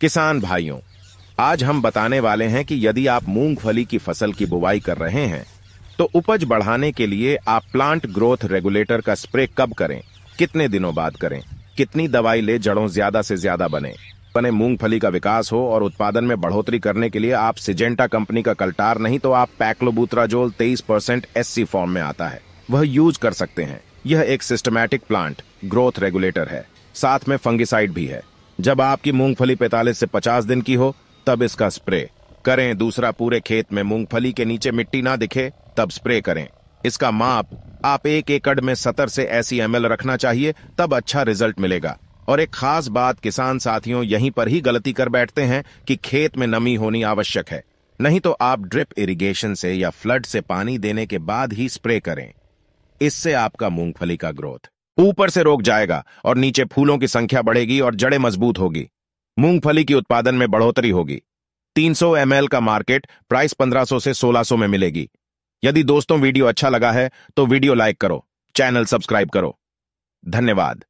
किसान भाइयों आज हम बताने वाले हैं कि यदि आप मूंगफली की फसल की बुवाई कर रहे हैं तो उपज बढ़ाने के लिए आप प्लांट ग्रोथ रेगुलेटर का स्प्रे कब करें कितने दिनों बाद करें कितनी दवाई ले जड़ों ज्यादा से ज्यादा बने बने मूंगफली का विकास हो और उत्पादन में बढ़ोतरी करने के लिए आप सिजेंटा कंपनी का कल्टार नहीं तो आप पैक्लोबूत्रा जोल परसेंट एस फॉर्म में आता है वह यूज कर सकते हैं यह एक सिस्टमैटिक प्लांट ग्रोथ रेगुलेटर है साथ में फंगिसाइड भी है जब आपकी मूंगफली 45 से 50 दिन की हो तब इसका स्प्रे करें दूसरा पूरे खेत में मूंगफली के नीचे मिट्टी ना दिखे तब स्प्रे करें इसका माप आप एक एकड़ में सतर से ऐसी एम रखना चाहिए तब अच्छा रिजल्ट मिलेगा और एक खास बात किसान साथियों यहीं पर ही गलती कर बैठते हैं कि खेत में नमी होनी आवश्यक है नहीं तो आप ड्रिप इरिगेशन से या फ्लड से पानी देने के बाद ही स्प्रे करें इससे आपका मूंगफली का ग्रोथ ऊपर से रोक जाएगा और नीचे फूलों की संख्या बढ़ेगी और जड़ें मजबूत होगी मूंगफली की उत्पादन में बढ़ोतरी होगी 300 एमएल का मार्केट प्राइस 1500 से 1600 में मिलेगी यदि दोस्तों वीडियो अच्छा लगा है तो वीडियो लाइक करो चैनल सब्सक्राइब करो धन्यवाद